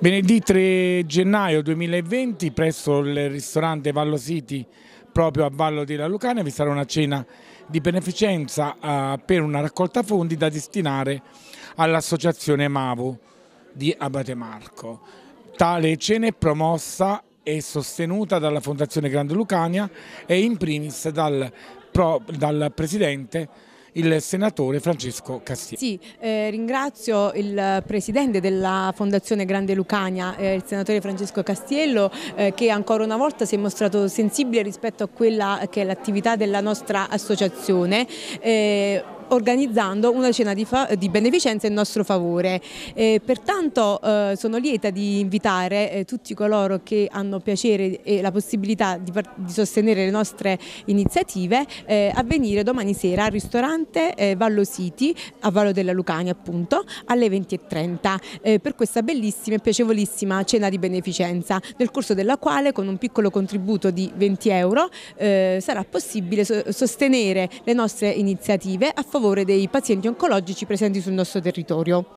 Venerdì 3 gennaio 2020 presso il ristorante Vallo City proprio a Vallo della Lucania vi sarà una cena di beneficenza eh, per una raccolta fondi da destinare all'associazione Mavu di Abate Marco. Tale cena è promossa e sostenuta dalla Fondazione Grande Lucania e in primis dal, pro, dal presidente il senatore Francesco Castigliano. Sì, eh, ringrazio il presidente della Fondazione Grande Lucania, eh, il senatore Francesco Castiello, eh, che ancora una volta si è mostrato sensibile rispetto a quella che è l'attività della nostra associazione. Eh, organizzando una cena di, di beneficenza in nostro favore. Eh, pertanto eh, sono lieta di invitare eh, tutti coloro che hanno piacere e la possibilità di, di sostenere le nostre iniziative eh, a venire domani sera al ristorante eh, Vallo City a Vallo della Lucania appunto alle 20.30 eh, per questa bellissima e piacevolissima cena di beneficenza nel corso della quale con un piccolo contributo di 20 euro sarà possibile so sostenere le nostre iniziative affrontando favore dei pazienti oncologici presenti sul nostro territorio.